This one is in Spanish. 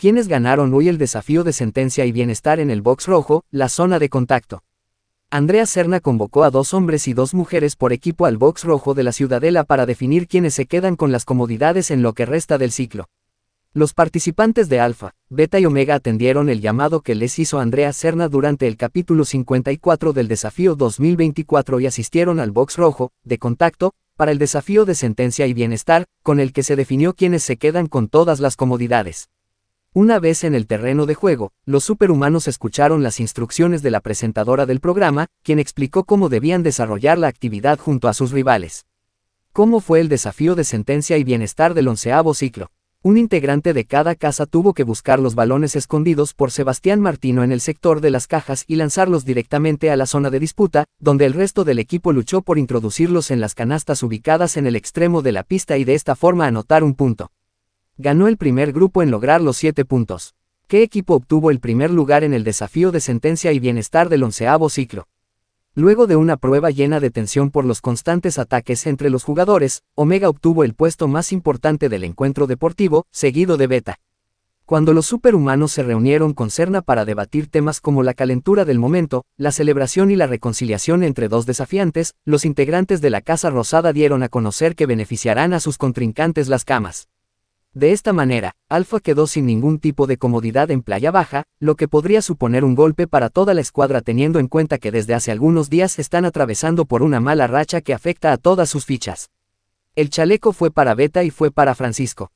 quienes ganaron hoy el desafío de sentencia y bienestar en el box rojo, la zona de contacto. Andrea Serna convocó a dos hombres y dos mujeres por equipo al box rojo de la Ciudadela para definir quiénes se quedan con las comodidades en lo que resta del ciclo. Los participantes de Alfa, Beta y Omega atendieron el llamado que les hizo Andrea Serna durante el capítulo 54 del desafío 2024 y asistieron al box rojo, de contacto, para el desafío de sentencia y bienestar, con el que se definió quiénes se quedan con todas las comodidades. Una vez en el terreno de juego, los superhumanos escucharon las instrucciones de la presentadora del programa, quien explicó cómo debían desarrollar la actividad junto a sus rivales. ¿Cómo fue el desafío de sentencia y bienestar del onceavo ciclo? Un integrante de cada casa tuvo que buscar los balones escondidos por Sebastián Martino en el sector de las cajas y lanzarlos directamente a la zona de disputa, donde el resto del equipo luchó por introducirlos en las canastas ubicadas en el extremo de la pista y de esta forma anotar un punto ganó el primer grupo en lograr los siete puntos. ¿Qué equipo obtuvo el primer lugar en el desafío de sentencia y bienestar del onceavo ciclo? Luego de una prueba llena de tensión por los constantes ataques entre los jugadores, Omega obtuvo el puesto más importante del encuentro deportivo, seguido de Beta. Cuando los superhumanos se reunieron con Cerna para debatir temas como la calentura del momento, la celebración y la reconciliación entre dos desafiantes, los integrantes de la Casa Rosada dieron a conocer que beneficiarán a sus contrincantes las camas. De esta manera, Alfa quedó sin ningún tipo de comodidad en Playa Baja, lo que podría suponer un golpe para toda la escuadra teniendo en cuenta que desde hace algunos días están atravesando por una mala racha que afecta a todas sus fichas. El chaleco fue para Beta y fue para Francisco.